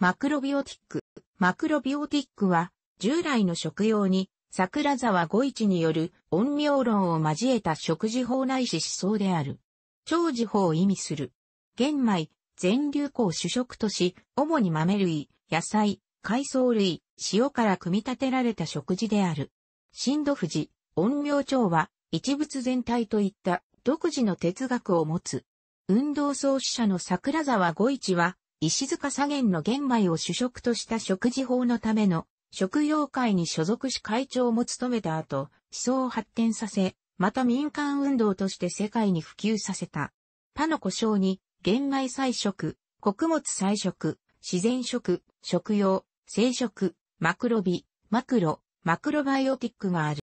マクロビオティック。マクロビオティックは、従来の食用に、桜沢五一による陰陽論を交えた食事法ないし思想である。長寿法を意味する。玄米、全粒粉を主食とし、主に豆類、野菜、海藻類、塩から組み立てられた食事である。新土富士、陰陽調は、一物全体といった独自の哲学を持つ。運動創始者の桜沢五一は、石塚左源の玄米を主食とした食事法のための食用会に所属し会長も務めた後、思想を発展させ、また民間運動として世界に普及させた。他の故障に、玄米菜食、穀物菜食、自然食、食用、生食、マクロビ、マクロ、マクロバイオティックがある。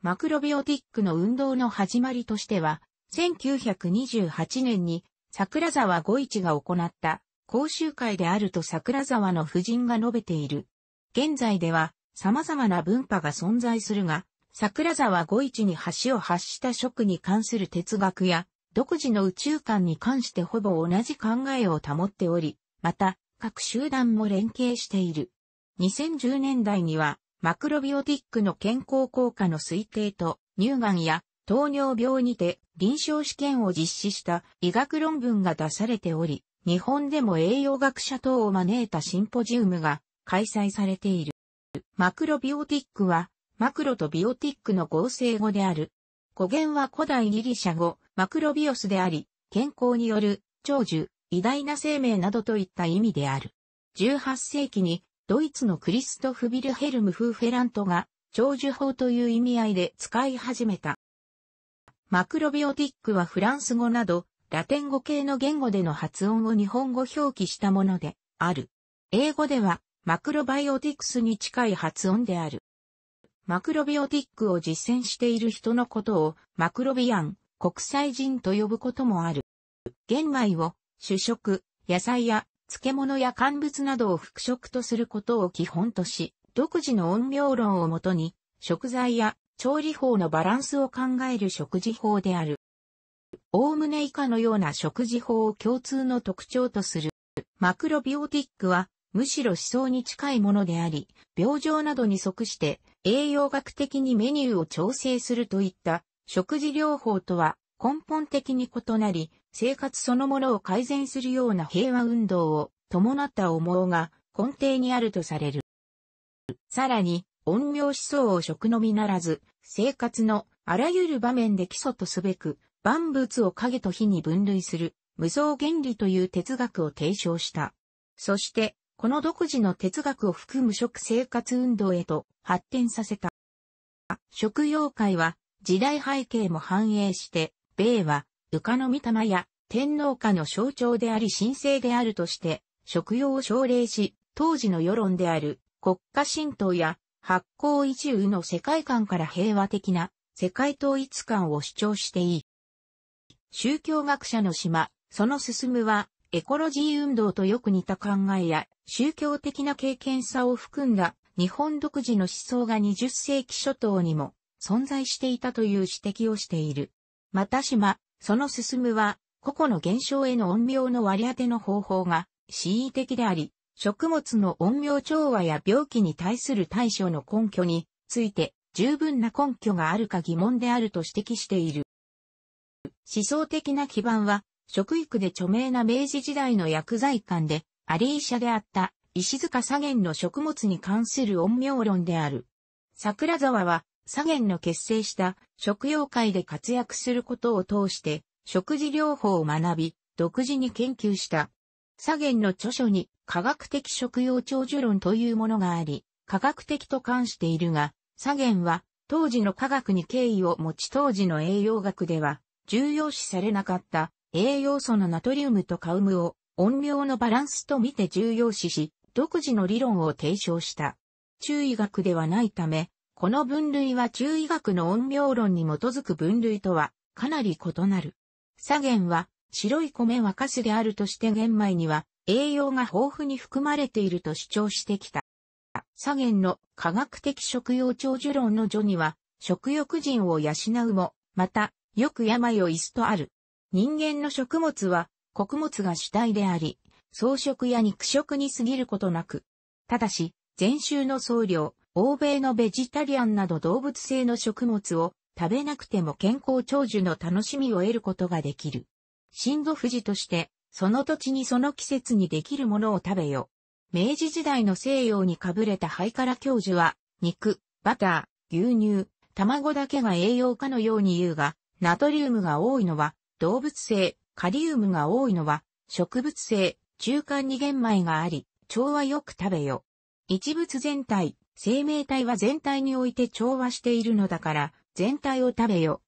マクロビオティックの運動の始まりとしては、1928年に桜沢五一が行った講習会であると桜沢の夫人が述べている。現在では様々な文化が存在するが、桜沢五一に橋を発した職に関する哲学や、独自の宇宙観に関してほぼ同じ考えを保っており、また、各集団も連携している。2010年代には、マクロビオティックの健康効果の推定と、乳がんや糖尿病にて臨床試験を実施した医学論文が出されており、日本でも栄養学者等を招いたシンポジウムが開催されている。マクロビオティックは、マクロとビオティックの合成語である。語源は古代ギリシャ語、マクロビオスであり、健康による、長寿、偉大な生命などといった意味である。18世紀に、ドイツのクリストフ・ビルヘルム・フーフェラントが、長寿法という意味合いで使い始めた。マクロビオティックはフランス語など、ラテン語系の言語での発音を日本語表記したものである。英語ではマクロバイオティクスに近い発音である。マクロビオティックを実践している人のことをマクロビアン、国際人と呼ぶこともある。玄米を主食、野菜や漬物や乾物などを副食とすることを基本とし、独自の音量論をもとに、食材や調理法のバランスを考える食事法である。おおむね以下のような食事法を共通の特徴とする。マクロビオティックは、むしろ思想に近いものであり、病状などに即して栄養学的にメニューを調整するといった食事療法とは根本的に異なり、生活そのものを改善するような平和運動を伴った思うが根底にあるとされる。さらに、恩苗思想を食のみならず、生活のあらゆる場面で基礎とすべく、万物を影と火に分類する無双原理という哲学を提唱した。そして、この独自の哲学を含む食生活運動へと発展させた。食用界は時代背景も反映して、米は、床の御霊や天皇家の象徴であり神聖であるとして、食用を奨励し、当時の世論である国家神道や発行一遊の世界観から平和的な世界統一感を主張していい。宗教学者の島、その進むは、エコロジー運動とよく似た考えや、宗教的な経験さを含んだ、日本独自の思想が20世紀初頭にも存在していたという指摘をしている。また島、その進むは、個々の現象への音量の割り当ての方法が、恣意的であり、食物の音量調和や病気に対する対処の根拠について、十分な根拠があるか疑問であると指摘している。思想的な基盤は、食育で著名な明治時代の薬剤館で、アリー社であった石塚左源の食物に関する陰陽論である。桜沢は左源の結成した食用界で活躍することを通して食事療法を学び、独自に研究した。左源の著書に科学的食用長寿論というものがあり、科学的と関しているが、左源は当時の科学に敬意を持ち当時の栄養学では重要視されなかった栄養素のナトリウムとカウムを音量のバランスと見て重要視し、独自の理論を提唱した。中医学ではないため、この分類は中医学の音量論に基づく分類とはかなり異なる。左源は白い米はカスであるとして玄米には栄養が豊富に含まれていると主張してきた。左源の科学的食用長寿論の序には食欲人を養うも、またよく病を椅子とある。人間の食物は、穀物が主体であり、草食や肉食に過ぎることなく。ただし、全州の僧侶、欧米のベジタリアンなど動物性の食物を食べなくても健康長寿の楽しみを得ることができる。新土富士として、その土地にその季節にできるものを食べよ。明治時代の西洋にかぶれたハイカラ教授は、肉、バター、牛乳、卵だけが栄養かのように言うが、ナトリウムが多いのは動物性、カリウムが多いのは植物性、中間に玄米があり、調和よく食べよ。一物全体、生命体は全体において調和しているのだから、全体を食べよ。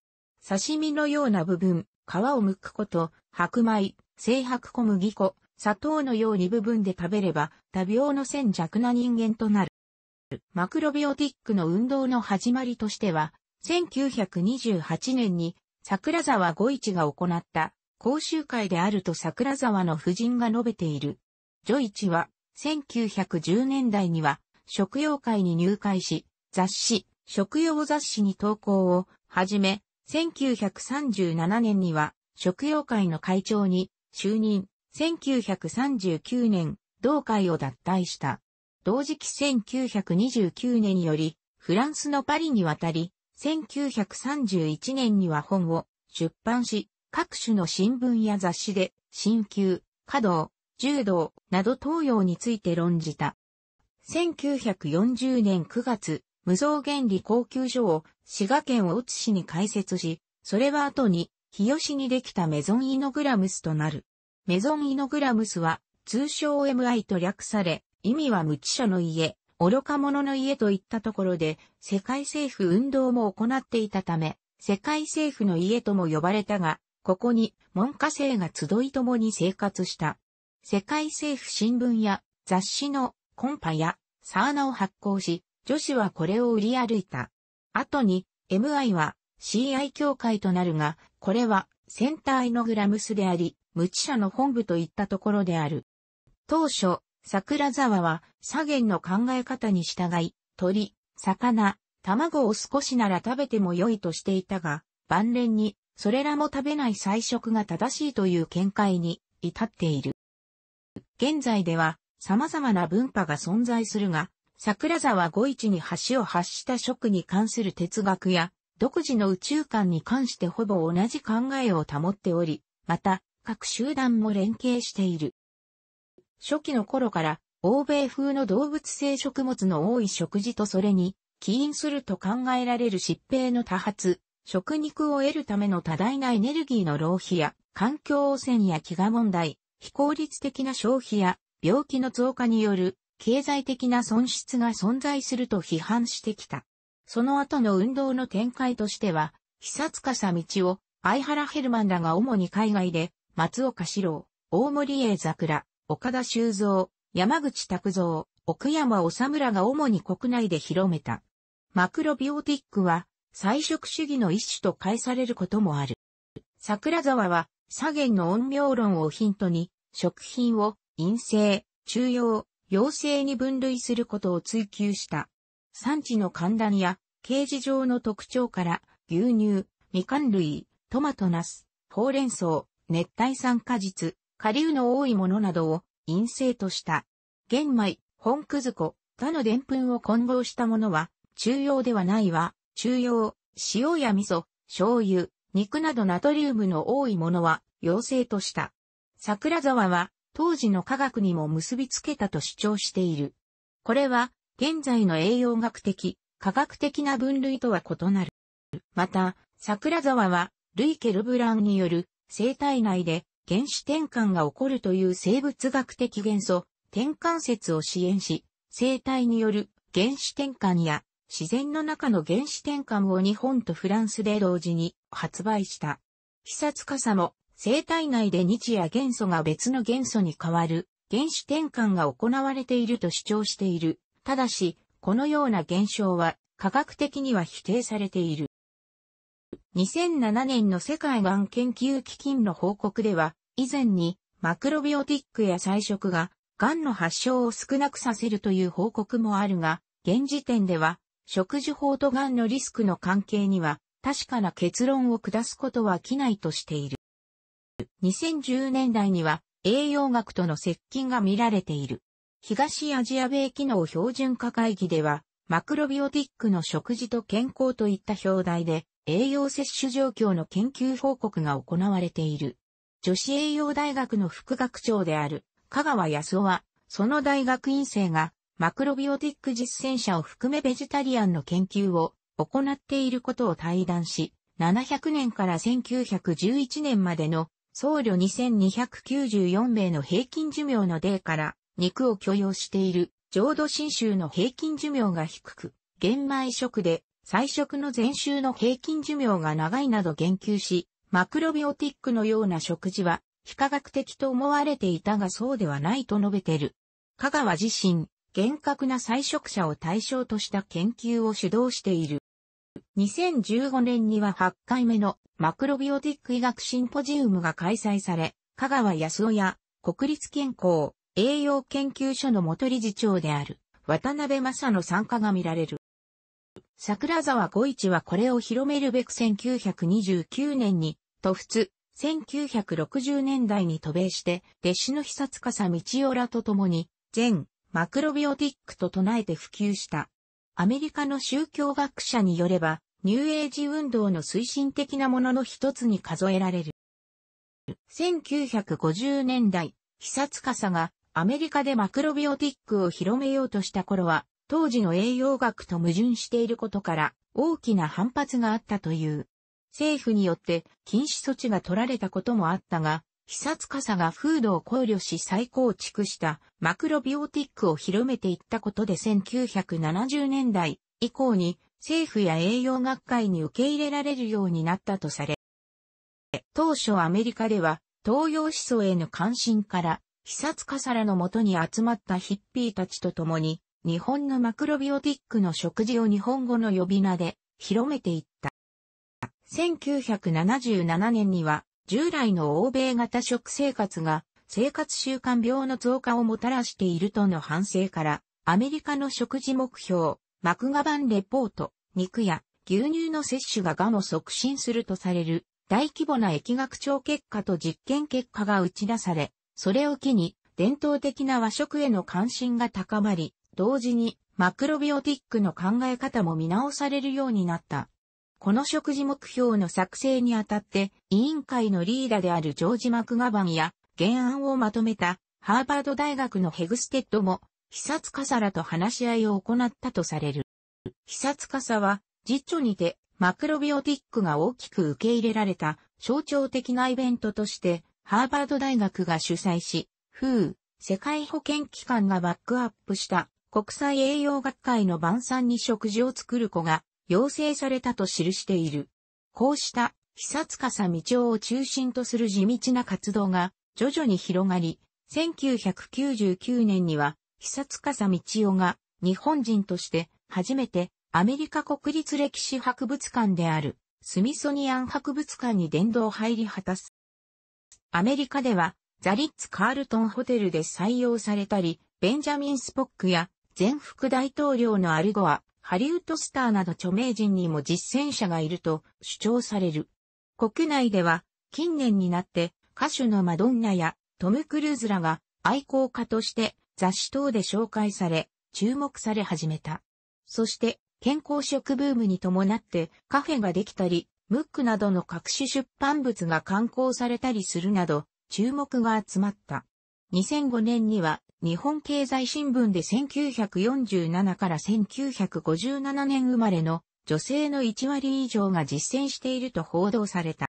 刺身のような部分、皮を剥くこと、白米、生白小麦粉、砂糖のように部分で食べれば、多病の線弱な人間となる。マクロビオティックの運動の始まりとしては、1928年に桜沢五一が行った講習会であると桜沢の夫人が述べている。女一は1910年代には食用会に入会し、雑誌、食用雑誌に投稿をはじめ、1937年には食用会の会長に就任、1939年、同会を脱退した。同時期1929年より、フランスのパリに渡り、1931年には本を出版し、各種の新聞や雑誌で、新旧、華道、柔道など東洋について論じた。1940年9月、無造原理高級所を滋賀県大津市に開設し、それは後に日吉にできたメゾンイノグラムスとなる。メゾンイノグラムスは通称 MI と略され、意味は無知者の家、愚か者の家といったところで、世界政府運動も行っていたため、世界政府の家とも呼ばれたが、ここに門下生が集い共に生活した。世界政府新聞や雑誌のコンパやサーナを発行し、女子はこれを売り歩いた。後に MI は CI 協会となるが、これはセンターイノグラムスであり、無知者の本部といったところである。当初、桜沢は左源の考え方に従い、鳥、魚、卵を少しなら食べても良いとしていたが、晩年にそれらも食べない菜食が正しいという見解に至っている。現在では様々な文化が存在するが、桜沢五一に橋を発した食に関する哲学や、独自の宇宙観に関してほぼ同じ考えを保っており、また、各集団も連携している。初期の頃から欧米風の動物性食物の多い食事とそれに起因すると考えられる疾病の多発、食肉を得るための多大なエネルギーの浪費や環境汚染や飢餓問題、非効率的な消費や病気の増加による経済的な損失が存在すると批判してきた。その後の運動の展開としては、久司道を、相原ヘルマンらが主に海外で、松岡志郎、大森栄桜、岡田修造、山口拓造、奥山治村が主に国内で広めた。マクロビオティックは、菜食主義の一種と解されることもある。桜沢は、左元の陰陽論をヒントに、食品を陰性、中陽、陽性に分類することを追求した。産地の寒暖や、形事上の特徴から、牛乳、みかん類、トマトナス、ほうれん草、熱帯酸化実、下流の多いものなどを陰性とした。玄米、本くず粉、他のでんぷんを混合したものは、中用ではないわ、中用、塩や味噌、醤油、肉などナトリウムの多いものは、陽性とした。桜沢は、当時の科学にも結びつけたと主張している。これは、現在の栄養学的、科学的な分類とは異なる。また、桜沢は、ルイ・ケルブランによる、生体内で原子転換が起こるという生物学的元素、転換説を支援し、生体による原子転換や自然の中の原子転換を日本とフランスで同時に発売した。久塚さも生体内で日夜元素が別の元素に変わる原子転換が行われていると主張している。ただし、このような現象は科学的には否定されている。2007年の世界がん研究基金の報告では、以前にマクロビオティックや菜食が癌の発症を少なくさせるという報告もあるが、現時点では食事法と癌のリスクの関係には確かな結論を下すことは機内としている。2010年代には栄養学との接近が見られている。東アジア米機能標準化会議では、マクロビオティックの食事と健康といった表題で、栄養摂取状況の研究報告が行われている。女子栄養大学の副学長である香川康夫は、その大学院生がマクロビオティック実践者を含めベジタリアンの研究を行っていることを対談し、700年から1911年までの僧侶2294名の平均寿命の例から肉を許容している浄土真宗の平均寿命が低く、玄米食で菜食の前週の平均寿命が長いなど言及し、マクロビオティックのような食事は、非科学的と思われていたがそうではないと述べている。香川自身、厳格な菜食者を対象とした研究を主導している。2015年には8回目のマクロビオティック医学シンポジウムが開催され、香川康夫や国立健康栄養研究所の元理事長である渡辺正の参加が見られる。桜沢五一はこれを広めるべく1929年に、と普通、1960年代に渡米して、弟子の久司道夫らと共に、全、マクロビオティックと唱えて普及した。アメリカの宗教学者によれば、ニューエイジ運動の推進的なものの一つに数えられる。1950年代、久司がアメリカでマクロビオティックを広めようとした頃は、当時の栄養学と矛盾していることから大きな反発があったという。政府によって禁止措置が取られたこともあったが、久司が風土を考慮し再構築したマクロビオティックを広めていったことで1970年代以降に政府や栄養学会に受け入れられるようになったとされ、当初アメリカでは東洋思想への関心から久司らのもとに集まったヒッピーたちと共に日本のマクロビオティックの食事を日本語の呼び名で広めていった。1977年には従来の欧米型食生活が生活習慣病の増加をもたらしているとの反省からアメリカの食事目標マクガバンレポート肉や牛乳の摂取ががんを促進するとされる大規模な疫学調結果と実験結果が打ち出され、それを機に伝統的な和食への関心が高まり、同時にマクロビオティックの考え方も見直されるようになった。この食事目標の作成にあたって、委員会のリーダーであるジョージ・マクガバンや原案をまとめたハーバード大学のヘグステッドも、久塚らと話し合いを行ったとされる。久塚さは、実著にて、マクロビオティックが大きく受け入れられた象徴的なイベントとして、ハーバード大学が主催し、風、世界保健機関がバックアップした国際栄養学会の晩餐に食事を作る子が要請されたと記している。こうした久司道夫を中心とする地道な活動が徐々に広がり、1999年には久司道夫が日本人として初めてアメリカ国立歴史博物館であるスミソニアン博物館に殿堂入り果たす。アメリカではザリッツ・カールトンホテルで採用されたり、ベンジャミン・スポックや前副大統領のアルゴア、ハリウッドスターなど著名人にも実践者がいると主張される。国内では近年になって歌手のマドンナやトム・クルーズらが愛好家として雑誌等で紹介され、注目され始めた。そして健康食ブームに伴ってカフェができたり、ムックなどの各種出版物が刊行されたりするなど注目が集まった。2005年には日本経済新聞で1947から1957年生まれの女性の1割以上が実践していると報道された。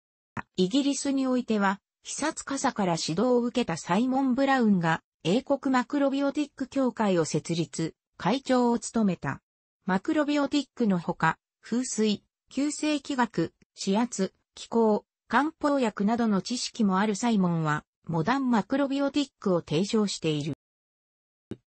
イギリスにおいては、久傘から指導を受けたサイモン・ブラウンが英国マクロビオティック協会を設立、会長を務めた。マクロビオティックのほか、風水、急性気学、視圧、気候、漢方薬などの知識もあるサイモンは、モダンマクロビオティックを提唱している。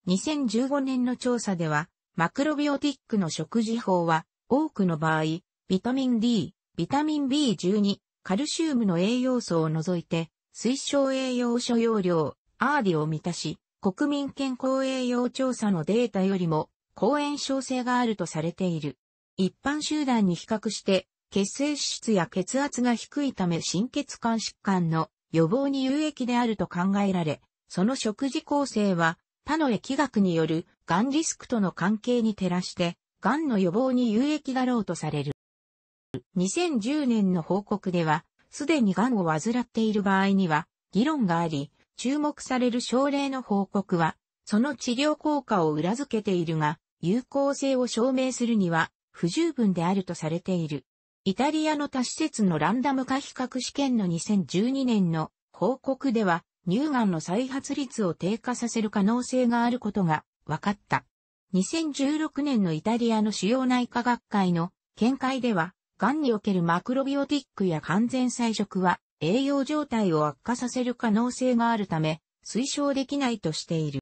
2015年の調査では、マクロビオティックの食事法は、多くの場合、ビタミン D、ビタミン B12、カルシウムの栄養素を除いて、推奨栄養所要量、ディを満たし、国民健康栄養調査のデータよりも、抗炎症性があるとされている。一般集団に比較して、血清脂質や血圧が低いため心血管疾患の予防に有益であると考えられ、その食事構成は他の疫学による、がんリスクとの関係に照らして、癌の予防に有益だろうとされる。2010年の報告では、すでに癌を患っている場合には、議論があり、注目される症例の報告は、その治療効果を裏付けているが、有効性を証明するには、不十分であるとされている。イタリアの他施設のランダム化比較試験の2012年の報告では、乳がんの再発率を低下させる可能性があることが分かった。2016年のイタリアの主要内科学会の見解では、がんにおけるマクロビオティックや完全菜食は栄養状態を悪化させる可能性があるため、推奨できないとしている。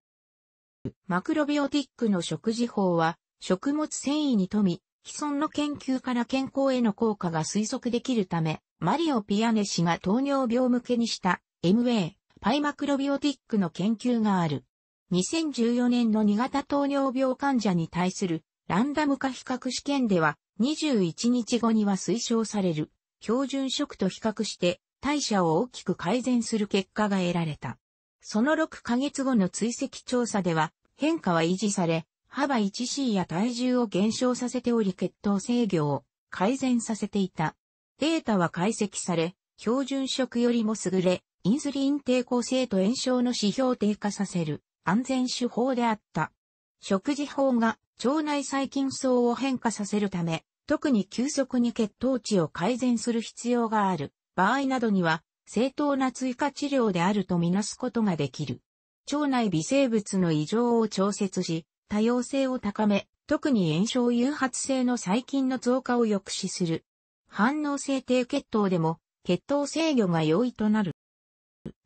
マクロビオティックの食事法は、食物繊維に富み、既存の研究から健康への効果が推測できるため、マリオ・ピアネ氏が糖尿病向けにした MA パイマクロビオティックの研究がある。2014年の2型糖尿病患者に対するランダム化比較試験では21日後には推奨される標準食と比較して代謝を大きく改善する結果が得られた。その6ヶ月後の追跡調査では変化は維持され幅 1C や体重を減少させており血糖制御を改善させていた。データは解析され標準食よりも優れインスリン抵抗性と炎症の指標を低下させる安全手法であった。食事法が腸内細菌層を変化させるため、特に急速に血糖値を改善する必要がある場合などには、正当な追加治療であるとみなすことができる。腸内微生物の異常を調節し、多様性を高め、特に炎症誘発性の細菌の増加を抑止する。反応性低血糖でも血糖制御が容易となる。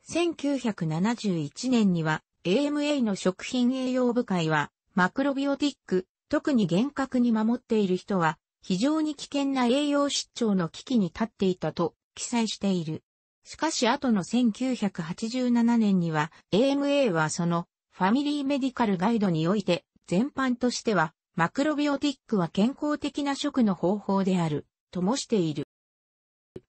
1971年には AMA の食品栄養部会はマクロビオティック、特に厳格に守っている人は非常に危険な栄養失調の危機に立っていたと記載している。しかし後の1987年には AMA はそのファミリーメディカルガイドにおいて全般としてはマクロビオティックは健康的な食の方法であるともしている。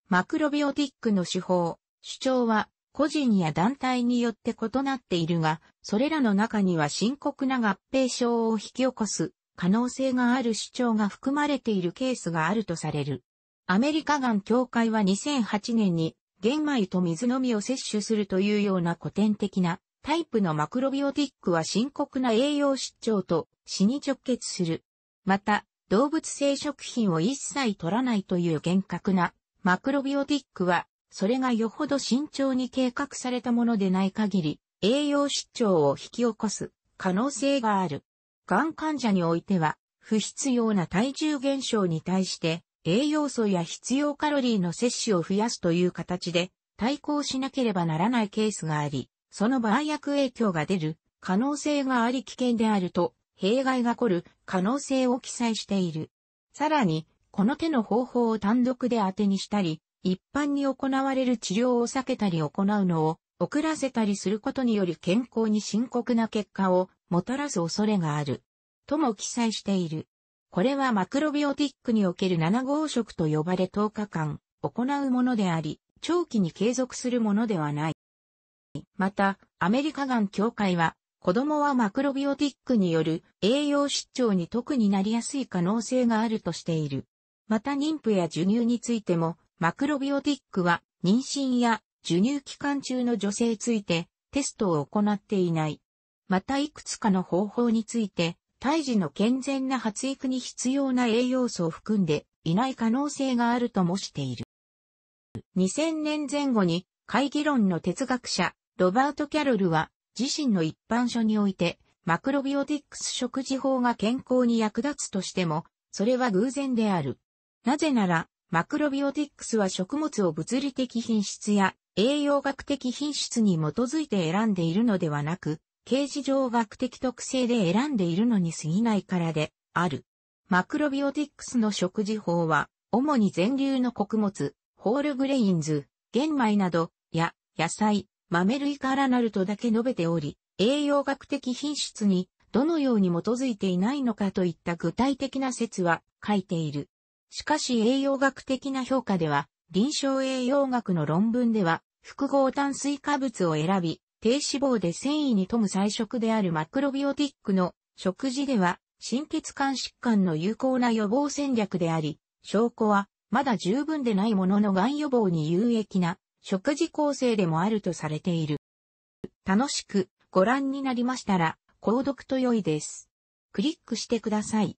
マクロビオティックの手法、主張は個人や団体によって異なっているが、それらの中には深刻な合併症を引き起こす可能性がある主張が含まれているケースがあるとされる。アメリカガン協会は2008年に玄米と水のみを摂取するというような古典的なタイプのマクロビオティックは深刻な栄養失調と死に直結する。また、動物性食品を一切取らないという厳格なマクロビオティックはそれがよほど慎重に計画されたものでない限り、栄養失調を引き起こす可能性がある。がん患者においては、不必要な体重減少に対して、栄養素や必要カロリーの摂取を増やすという形で、対抗しなければならないケースがあり、その場合悪影響が出る可能性があり危険であると、弊害が起こる可能性を記載している。さらに、この手の方法を単独で当てにしたり、一般に行われる治療を避けたり行うのを遅らせたりすることにより健康に深刻な結果をもたらす恐れがある。とも記載している。これはマクロビオティックにおける7号食と呼ばれ10日間行うものであり、長期に継続するものではない。また、アメリカガン協会は、子供はマクロビオティックによる栄養失調に特になりやすい可能性があるとしている。また妊婦や授乳についてもマクロビオティックは妊娠や授乳期間中の女性についてテストを行っていない。またいくつかの方法について胎児の健全な発育に必要な栄養素を含んでいない可能性があるともしている。2000年前後に会議論の哲学者ロバート・キャロルは自身の一般書においてマクロビオティックス食事法が健康に役立つとしても、それは偶然である。なぜなら、マクロビオティックスは食物を物理的品質や栄養学的品質に基づいて選んでいるのではなく、形事上学的特性で選んでいるのに過ぎないからである。マクロビオティックスの食事法は、主に全粒の穀物、ホールグレインズ、玄米など、や、野菜、豆類からなるとだけ述べており、栄養学的品質にどのように基づいていないのかといった具体的な説は書いている。しかし栄養学的な評価では、臨床栄養学の論文では、複合炭水化物を選び、低脂肪で繊維に富む菜食であるマクロビオティックの食事では、心血管疾患の有効な予防戦略であり、証拠はまだ十分でないものの癌予防に有益な食事構成でもあるとされている。楽しくご覧になりましたら、購読と良いです。クリックしてください。